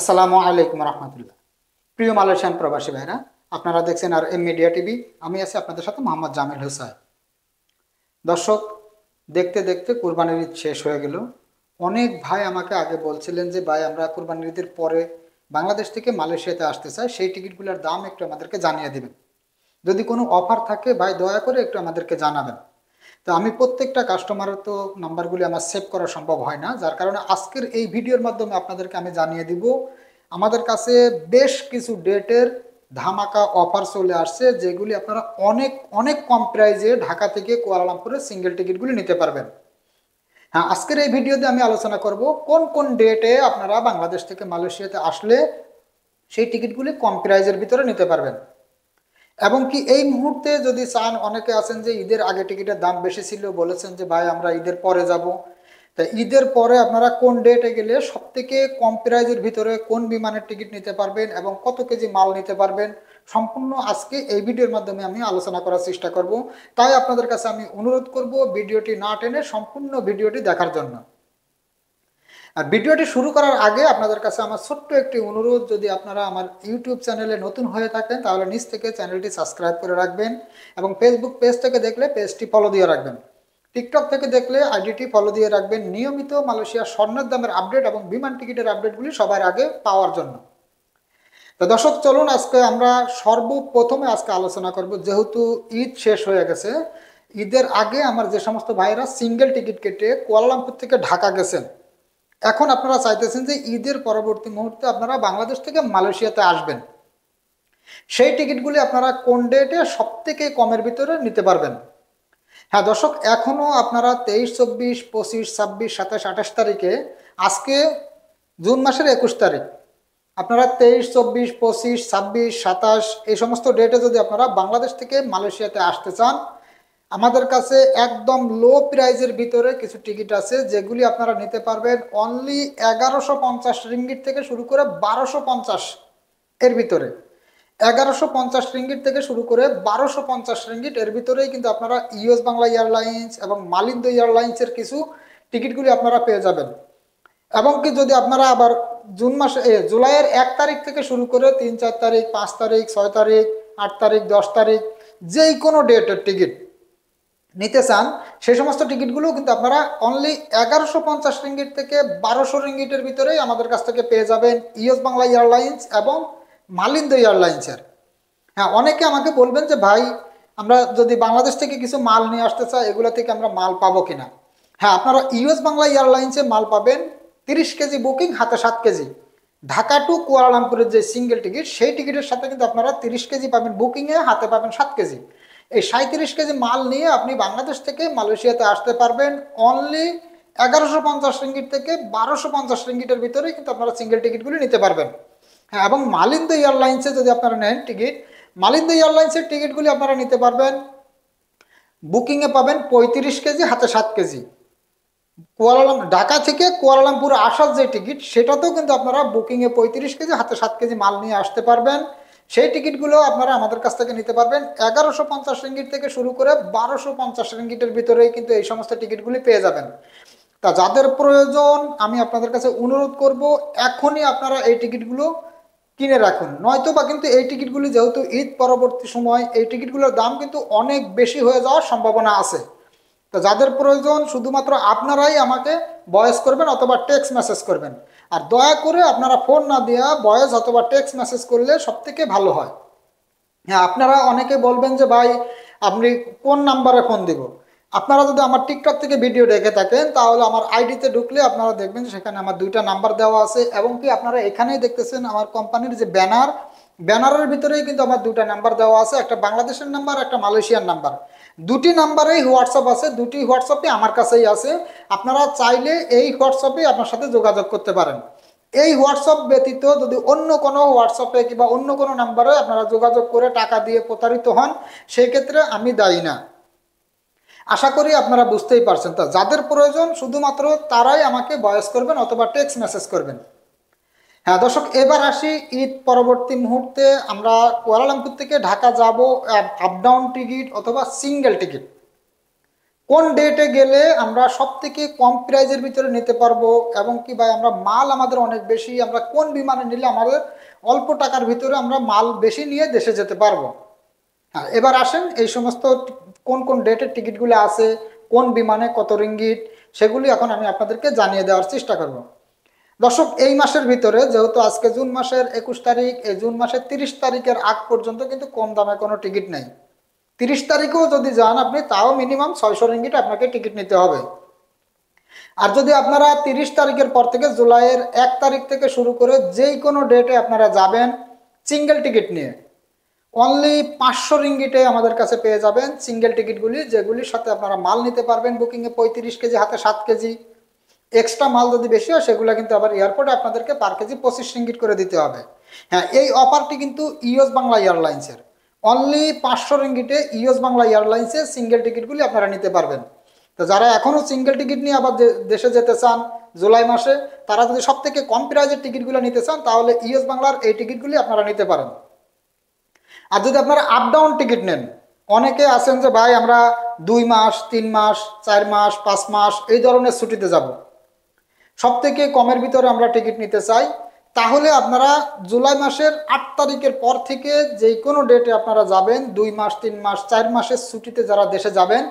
আসসালামু আলাইকুম রহমতুল্লাহ প্রিয় মালয়েশিয়ান প্রবাসী ভাইরা আপনারা দেখছেন আর এম মিডিয়া টিভি আমি আছি আপনাদের সাথে মোহাম্মদ জামিল হোসাই দর্শক দেখতে দেখতে কোরবানির ঈদ শেষ হয়ে গেল অনেক ভাই আমাকে আগে বলছিলেন যে ভাই আমরা কোরবানির ঈদের পরে বাংলাদেশ থেকে মালয়েশিয়াতে আসতে চাই সেই টিকিটগুলোর দাম একটু আমাদেরকে জানিয়ে দেবেন যদি কোনো অফার থাকে ভাই দয়া করে একটু আমাদেরকে জানাবেন তো আমি প্রত্যেকটা কাস্টমারের তো নাম্বারগুলি আমার সেভ করা সম্ভব হয় না যার কারণে আজকের এই ভিডিওর মাধ্যমে আপনাদেরকে আমি জানিয়ে দিব আমাদের কাছে বেশ কিছু ডেটের ধামাকা অফার চলে আসছে যেগুলি আপনারা অনেক অনেক কম প্রাইজে ঢাকা থেকে কুয়ালালামপুরের সিঙ্গেল টিকিটগুলি নিতে পারবেন হ্যাঁ আজকের এই ভিডিওতে আমি আলোচনা করব কোন কোন ডেটে আপনারা বাংলাদেশ থেকে মালয়েশিয়াতে আসলে সেই টিকিটগুলি কম প্রাইজের ভিতরে নিতে পারবেন এবং কি এই মুহূর্তে যদি চান অনেকে আছেন যে ঈদের আগে টিকিটের দাম বেশি ছিল বলেছেন যে ভাই আমরা ঈদের পরে যাব তা ঈদের পরে আপনারা কোন ডেটে গেলে সব থেকে কম প্রাইজের ভিতরে কোন বিমানের টিকিট নিতে পারবেন এবং কত কেজি মাল নিতে পারবেন সম্পূর্ণ আজকে এই ভিডিওর মাধ্যমে আমি আলোচনা করার চেষ্টা করব তাই আপনাদের কাছে আমি অনুরোধ করব ভিডিওটি না টেনে সম্পূর্ণ ভিডিওটি দেখার জন্য আর ভিডিওটি শুরু করার আগে আপনাদের কাছে আমার ছোট্ট একটি অনুরোধ যদি আপনারা আমার ইউটিউব চ্যানেলে নতুন হয়ে থাকেন তাহলে নিচ থেকে চ্যানেলটি সাবস্ক্রাইব করে রাখবেন এবং ফেসবুক পেজ থেকে দেখলে পেজটি ফলো দিয়ে রাখবেন টিকটক থেকে দেখলে আইডিটি ফলো দিয়ে রাখবেন নিয়মিত মালয়েশিয়ার স্বর্ণের দামের আপডেট এবং বিমান টিকিটের আপডেটগুলি সবার আগে পাওয়ার জন্য তো দর্শক চলুন আজকে আমরা সর্বপ্রথমে আজকে আলোচনা করব যেহেতু ঈদ শেষ হয়ে গেছে ঈদের আগে আমার যে সমস্ত ভাইরা সিঙ্গেল টিকিট কেটে কুয়ালালামপুর থেকে ঢাকা গেছেন এখন আপনারা চাইতেছেন যে ঈদের পরবর্তী মুহূর্তে আপনারা বাংলাদেশ থেকে মালয়েশিয়াতে আসবেন সেই টিকিটগুলি আপনারা কোন ডেটে সব থেকে কমের ভিতরে নিতে পারবেন হ্যাঁ দর্শক এখনও আপনারা তেইশ চব্বিশ পঁচিশ ছাব্বিশ সাতাশ আঠাশ তারিখে আজকে জুন মাসের একুশ তারিখ আপনারা তেইশ চব্বিশ পঁচিশ ছাব্বিশ সাতাশ এই সমস্ত ডেটে যদি আপনারা বাংলাদেশ থেকে মালয়েশিয়াতে আসতে চান আমাদের কাছে একদম লো প্রাইজের ভিতরে কিছু টিকিট আছে যেগুলি আপনারা নিতে পারবেন অনলি এগারোশো পঞ্চাশ রিঙ্গিট থেকে শুরু করে বারোশো পঞ্চাশ এর ভিতরে এগারোশো পঞ্চাশ রিঙ্গিট থেকে শুরু করে বারোশো পঞ্চাশ রিঙ্গিট এর ভিতরেই কিন্তু আপনারা ইউএস বাংলা এয়ারলাইন্স এবং মালিন্দ এয়ারলাইন্সের কিছু টিকিটগুলি আপনারা পেয়ে যাবেন এবং কি যদি আপনারা আবার জুন মাসে জুলাইয়ের এক তারিখ থেকে শুরু করে তিন চার তারিখ পাঁচ তারিখ ছয় তারিখ আট তারিখ দশ তারিখ যেই কোনো ডেটের টিকিট নিতে চান সেই সমস্ত টিকিটগুলো কিন্তু আপনারা অনলি এগারোশো পঞ্চাশ রিঙ্গিট থেকে বারোশো রিঙ্গিটের ভিতরেই আমাদের কাছ থেকে পেয়ে যাবেন ইয়েস বাংলা এয়ারলাইন্স এবং মালিন্দ এয়ারলাইন্সের হ্যাঁ অনেকে আমাকে বলবেন যে ভাই আমরা যদি বাংলাদেশ থেকে কিছু মাল নিয়ে আসতে চাই এগুলো থেকে আমরা মাল পাবো কিনা হ্যাঁ আপনারা ইউএস বাংলা এয়ারলাইন্সে মাল পাবেন তিরিশ কেজি বুকিং হাতে সাত কেজি ঢাকা টু কুয়ালালামপুরের যে সিঙ্গেল টিকিট সেই টিকিটের সাথে কিন্তু আপনারা তিরিশ কেজি পাবেন বুকিংয়ে হাতে পাবেন সাত কেজি এই সাঁত্রিশ কেজি মাল নিয়ে আপনি বাংলাদেশ থেকে মালয়েশিয়াতে আসতে পারবেন অনলি এগারোশো পঞ্চাশ রিঙ্গিট থেকে বারোশো পঞ্চাশ রিঙ্গিটের ভিতরে কিন্তু আপনারা সিঙ্গেল টিকিটগুলি নিতে পারবেন হ্যাঁ এবং মালিন্দ এয়ারলাইন্সে যদি আপনারা নেন টিকিট মালিন্দ এয়ারলাইন্সের টিকিটগুলি আপনারা নিতে পারবেন বুকিংয়ে পাবেন পঁয়ত্রিশ কেজি হাতে সাত কেজি কুয়ালালাম ঢাকা থেকে কুয়ালালামপুর আসার যে টিকিট সেটাতেও কিন্তু আপনারা বুকিংয়ে পঁয়ত্রিশ কেজি হাতে সাত কেজি মাল নিয়ে আসতে পারবেন সেই টিকিটগুলো আপনারা আমাদের কাছ থেকে নিতে পারবেন এগারোশো পঞ্চাশ রেঙ্গিট থেকে শুরু করে বারোশো পঞ্চাশ রেঙ্গিটের ভিতরেই কিন্তু এই সমস্ত টিকিটগুলি পেয়ে যাবেন তা যাদের প্রয়োজন আমি আপনাদের কাছে অনুরোধ করব এখনই আপনারা এই টিকিটগুলো কিনে রাখুন নয়তো বা কিন্তু এই টিকিটগুলি যেহেতু ঈদ পরবর্তী সময় এই টিকিটগুলোর দাম কিন্তু অনেক বেশি হয়ে যাওয়ার সম্ভাবনা আছে তা যাদের প্রয়োজন শুধুমাত্র আপনারাই আমাকে বয়স করবেন অথবা টেক্সট মেসেজ করবেন আর দয়া করে আপনারা ফোন না দেওয়া ভয়েস অথবা টেক্সট মেসেজ করলে সব থেকে ভালো হয় হ্যাঁ আপনারা অনেকে বলবেন যে ভাই আপনি কোন নাম্বারে ফোন দিব আপনারা যদি আমার টিকটক থেকে ভিডিও দেখে থাকেন তাহলে আমার আইডিতে ঢুকলে আপনারা দেখবেন সেখানে আমার দুইটা নাম্বার দেওয়া আছে এবং কি আপনারা এখানেই দেখতেছেন আমার কোম্পানির যে ব্যানার ব্যানারের ভিতরেই কিন্তু আমার দুটা নাম্বার দেওয়া আছে একটা বাংলাদেশের নাম্বার একটা মালয়েশিয়ার নাম্বার দুটি নাম্বারেই হোয়াটসঅ্যাপ আছে দুটি হোয়াটসঅ্যাপে আমার কাছেই আছে আপনারা চাইলে এই হোয়াটসঅ্যাপে আপনার সাথে যোগাযোগ করতে পারেন এই হোয়াটসঅ্যাপ ব্যতীত যদি অন্য কোনো হোয়াটসঅ্যাপে কিংবা অন্য কোনো নাম্বারে আপনারা যোগাযোগ করে টাকা দিয়ে প্রতারিত হন সেক্ষেত্রে আমি দায়ী না আশা করি আপনারা বুঝতেই পারছেন তা যাদের প্রয়োজন শুধুমাত্র তারাই আমাকে বয়স করবেন অথবা টেক্সট মেসেজ করবেন হ্যাঁ দর্শক এবার আসি ঈদ পরবর্তী মুহূর্তে আমরা কুয়ালালামপুর থেকে ঢাকা যাব আপ ডাউন টিকিট অথবা সিঙ্গেল টিকিট কোন ডেটে গেলে আমরা সব থেকে কম প্রাইজের ভিতরে নিতে পারবো এবং কি ভাই আমরা মাল আমাদের অনেক বেশি আমরা কোন বিমানে নিলে আমাদের অল্প টাকার ভিতরে আমরা মাল বেশি নিয়ে দেশে যেতে পারবো হ্যাঁ এবার আসেন এই সমস্ত কোন কোন ডেটের টিকিটগুলো আছে কোন বিমানে কত রিঙ্গিট সেগুলি এখন আমি আপনাদেরকে জানিয়ে দেওয়ার চেষ্টা করবো দর্শক এই মাসের ভিতরে যেহেতু আজকে জুন মাসের একুশ তারিখ এই জুন মাসের তিরিশ তারিখের আগ পর্যন্ত কিন্তু কম দামে কোনো টিকিট নেই তিরিশ তারিখেও যদি যান আপনি তাও মিনিমাম ছয়শো রিঙ্গিট আপনাকে টিকিট নিতে হবে আর যদি আপনারা তিরিশ তারিখের পর থেকে জুলাইয়ের এক তারিখ থেকে শুরু করে যেই কোনো ডেটে আপনারা যাবেন সিঙ্গেল টিকিট নিয়ে অনলি পাঁচশো রিঙ্গিটে আমাদের কাছে পেয়ে যাবেন সিঙ্গেল টিকিটগুলি যেগুলির সাথে আপনারা মাল নিতে পারবেন বুকিংয়ে পঁয়ত্রিশ কেজি হাতে সাত কেজি এক্সট্রা মাল যদি বেশি হয় সেগুলো কিন্তু আবার এয়ারপোর্টে আপনাদেরকে পার কেজি পঁচিশ রিঙ্গিট করে দিতে হবে হ্যাঁ এই অফারটি কিন্তু ইউএস বাংলা এয়ারলাইন্সের অনলি পাঁচশো রিঙ্গিটে ইউএস বাংলা এয়ারলাইন্সে সিঙ্গেল টিকিটগুলি আপনারা নিতে পারবেন তো যারা এখনও সিঙ্গেল টিকিট নিয়ে আবার দেশে যেতে চান জুলাই মাসে তারা যদি সব থেকে কম প্রাইজের টিকিটগুলো নিতে চান তাহলে ইউএস বাংলার এই টিকিটগুলি আপনারা নিতে পারেন আর যদি আপনারা আপ ডাউন টিকিট নেন অনেকে আছেন যে ভাই আমরা দুই মাস তিন মাস চার মাস পাঁচ মাস এই ধরনের ছুটিতে যাবো সব থেকে কমের ভিতরে আমরা টিকিট নিতে চাই তাহলে আপনারা জুলাই মাসের আট তারিখের পর থেকে যে কোনো ডেটে আপনারা যাবেন দুই মাস তিন মাস চার মাসের ছুটিতে যারা দেশে যাবেন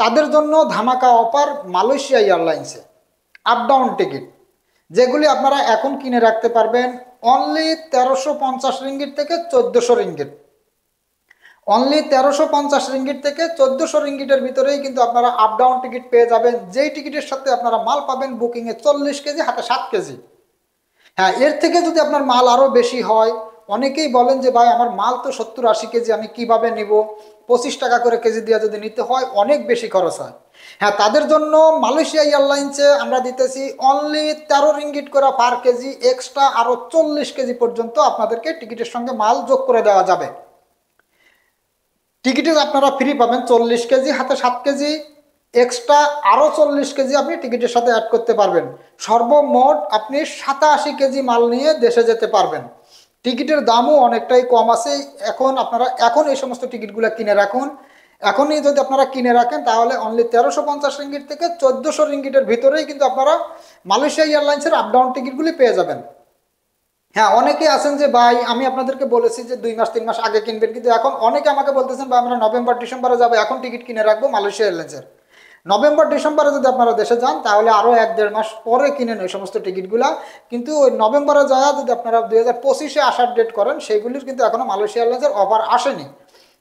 তাদের জন্য ধামাকা অফার মালয়েশিয়া এয়ারলাইন্সে আপ ডাউন টিকিট যেগুলি আপনারা এখন কিনে রাখতে পারবেন অনলি তেরোশো পঞ্চাশ রিঙ্গিট থেকে চোদ্দোশো রিঙ্গিট অনলি তেরোশো পঞ্চাশ রিঙ্গিট থেকে চোদ্দোশো রিঙ্গিটের ভিতরেই কিন্তু আপনারা আপ ডাউন টিকিট পেয়ে যাবেন যেই টিকিটের সাথে আপনারা মাল পাবেন বুকিংয়ে চল্লিশ কেজি হাতে সাত কেজি হ্যাঁ এর থেকে যদি আপনার মাল আরও বেশি হয় অনেকেই বলেন যে ভাই আমার মাল তো সত্তর আশি কেজি আমি কিভাবে নিব পঁচিশ টাকা করে কেজি দিয়ে যদি নিতে হয় অনেক বেশি খরচ হয় হ্যাঁ তাদের জন্য মালয়েশিয়া এয়ারলাইন্সে আমরা দিতেছি অনলি তেরো রিঙ্গিট করে পার কেজি এক্সট্রা আরও চল্লিশ কেজি পর্যন্ত আপনাদেরকে টিকিটের সঙ্গে মাল যোগ করে দেওয়া যাবে টিকিটের আপনারা ফ্রি পাবেন চল্লিশ কেজি হাতে সাত কেজি এক্সট্রা আরও চল্লিশ কেজি আপনি টিকিটের সাথে অ্যাড করতে পারবেন সর্বমোট আপনি সাতাশি কেজি মাল নিয়ে দেশে যেতে পারবেন টিকিটের দামও অনেকটাই কম আছে এখন আপনারা এখন এই সমস্ত টিকিটগুলো কিনে রাখুন এখনই যদি আপনারা কিনে রাখেন তাহলে অনলি তেরোশো পঞ্চাশ রিঙ্গিট থেকে চোদ্দোশো রিঙ্গিটের ভিতরেই কিন্তু আপনারা মালয়েশিয়া এয়ারলাইন্সের আপডাউন টিকিটগুলি পেয়ে যাবেন হ্যাঁ অনেকে আছেন যে ভাই আমি আপনাদেরকে বলেছি যে দুই মাস তিন মাস আগে কিনবেন কিন্তু এখন অনেকে আমাকে বলতেছেন ভাই আমরা নভেম্বর ডিসেম্বরে যাবো এখন টিকিট কিনে রাখবো মালয়েশিয়া এয়ারলাইন্সের নভেম্বর ডিসেম্বরে যদি আপনারা দেশে যান তাহলে আরও এক দেড় মাস পরে কিনেন ওই সমস্ত টিকিটগুলা কিন্তু ওই নভেম্বরে যাওয়া যদি আপনারা দুই হাজার পঁচিশে আসার ডেট করেন সেইগুলির কিন্তু এখনও মালয়েশিয়া এয়ারলাইন্সের অফার আসেনি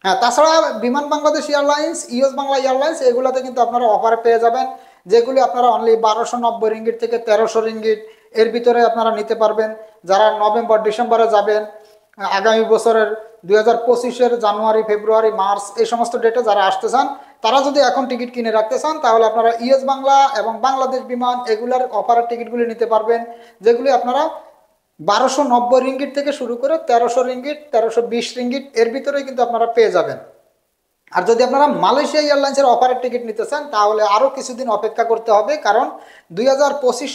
হ্যাঁ তাছাড়া Biman Bangladesh Airlines US Bangla Airlines এগুলোতে কিন্তু আপনারা অফার পেয়ে যাবেন যেগুলি আপনারা অনলি বারোশো নব্বই রিঙ্গিট থেকে তেরোশো রিঙ্গিট এর ভিতরে আপনারা নিতে পারবেন যারা নভেম্বর ডিসেম্বরে যাবেন আগামী বছরের দুই হাজার পঁচিশের জানুয়ারি ফেব্রুয়ারি মার্চ এই সমস্ত ডেটে যারা আসতে চান তারা যদি এখন টিকিট কিনে রাখতে চান তাহলে আপনারা ইএস বাংলা এবং বাংলাদেশ বিমান এগুলার অফারের টিকিটগুলি নিতে পারবেন যেগুলি আপনারা বারোশো নব্বই রিঙ্গিট থেকে শুরু করে তেরোশো রিঙ্গিট তেরোশো বিশ রিঙ্গিট এর ভিতরেই কিন্তু আপনারা পেয়ে যাবেন আর যদি আপনারা মালয়েশিয়া এয়ারলাইন্সের অফারের টিকিট নিতে চান তাহলে আরও কিছুদিন অপেক্ষা করতে হবে কারণ দুই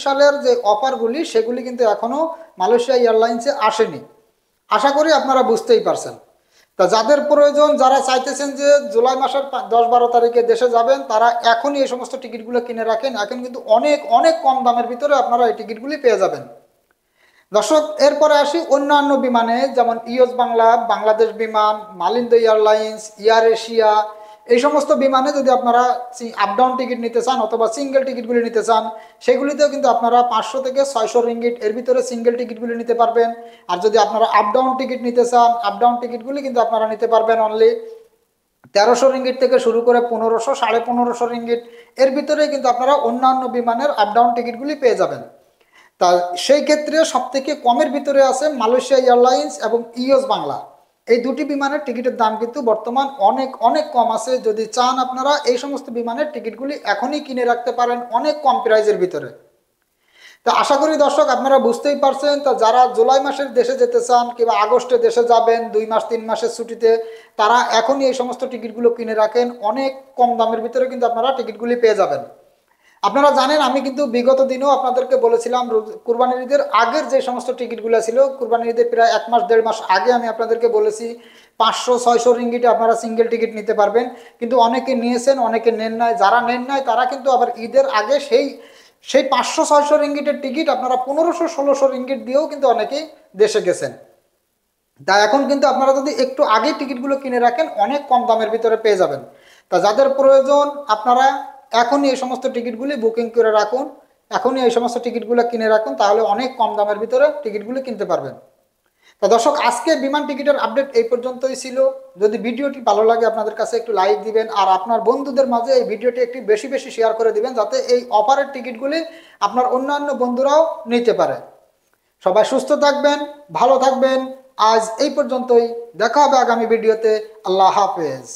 সালের যে অফারগুলি সেগুলি কিন্তু এখনও মালয়েশিয়া এয়ারলাইন্সে আসেনি আশা করি আপনারা বুঝতেই পারছেন তা যাদের প্রয়োজন যারা চাইতেছেন যে জুলাই মাসের দশ বারো তারিখে দেশে যাবেন তারা এখনই এই সমস্ত টিকিটগুলো কিনে রাখেন এখন কিন্তু অনেক অনেক কম দামের ভিতরে আপনারা এই টিকিটগুলি পেয়ে যাবেন দর্শক এরপরে আসি অন্যান্য বিমানে যেমন ইউএস বাংলা বাংলাদেশ বিমান মালিন্দ এয়ারলাইন্স এয়ার এশিয়া এই সমস্ত বিমানে যদি আপনারা আপডাউন টিকিট নিতে চান অথবা সিঙ্গেল টিকিটগুলি নিতে চান সেগুলিতেও কিন্তু আপনারা পাঁচশো থেকে ছয়শো রিঙ্গিট এর ভিতরে সিঙ্গেল টিকিটগুলি নিতে পারবেন আর যদি আপনারা আপ ডাউন টিকিট নিতে চান আপ ডাউন টিকিটগুলি কিন্তু আপনারা নিতে পারবেন অনলি তেরোশো রিঙ্গিট থেকে শুরু করে পনেরোশো সাড়ে পনেরোশো রিঙ্গিট এর ভিতরে কিন্তু আপনারা অন্যান্য বিমানের আপ ডাউন টিকিটগুলি পেয়ে যাবেন তা সেই ক্ষেত্রে সবথেকে কমের ভিতরে আছে মালয়েশিয়া এয়ারলাইন্স এবং ইউএস বাংলা এই দুটি বিমানের টিকিটের দাম কিন্তু বর্তমান অনেক অনেক কম আছে যদি চান আপনারা এই সমস্ত বিমানের টিকিটগুলি এখনই কিনে রাখতে পারেন অনেক কম প্রাইজের ভিতরে তা আশা করি দর্শক আপনারা বুঝতেই পারছেন তা যারা জুলাই মাসের দেশে যেতে চান কিংবা আগস্টে দেশে যাবেন দুই মাস তিন মাসের ছুটিতে তারা এখনই এই সমস্ত টিকিটগুলো কিনে রাখেন অনেক কম দামের ভিতরে কিন্তু আপনারা টিকিটগুলি পেয়ে যাবেন আপনারা জানেন আমি কিন্তু বিগত দিনেও আপনাদেরকে বলেছিলাম কুরবানির ঈদের আগের যে সমস্ত টিকিটগুলো ছিল কুরবানির ঈদের প্রায় এক মাস দেড় মাস আগে আমি আপনাদেরকে বলেছি পাঁচশো ছয়শো রিঙ্গিটে আপনারা সিঙ্গেল টিকিট নিতে পারবেন কিন্তু অনেকে নিয়েছেন অনেকে নেন নাই যারা নেন নাই তারা কিন্তু আবার ঈদের আগে সেই সেই পাঁচশো ছয়শো রিঙ্গিটের টিকিট আপনারা পনেরোশো ষোলোশো রিঙ্গিট দিয়েও কিন্তু অনেকেই দেশে গেছেন তা এখন কিন্তু আপনারা যদি একটু আগে টিকিটগুলো কিনে রাখেন অনেক কম দামের ভিতরে পেয়ে যাবেন তা যাদের প্রয়োজন আপনারা এখনই এই সমস্ত টিকিটগুলি বুকিং করে রাখুন এখনই এই সমস্ত টিকিটগুলো কিনে রাখুন তাহলে অনেক কম দামের ভিতরে টিকিটগুলি কিনতে পারবেন তা দর্শক আজকে বিমান টিকিটের আপডেট এই পর্যন্তই ছিল যদি ভিডিওটি ভালো লাগে আপনাদের কাছে একটু লাইক দিবেন আর আপনার বন্ধুদের মাঝে এই ভিডিওটি একটু বেশি বেশি শেয়ার করে দিবেন যাতে এই অফারের টিকিটগুলি আপনার অন্যান্য বন্ধুরাও নিতে পারে সবাই সুস্থ থাকবেন ভালো থাকবেন আজ এই পর্যন্তই দেখা হবে আগামী ভিডিওতে আল্লাহ হাফেজ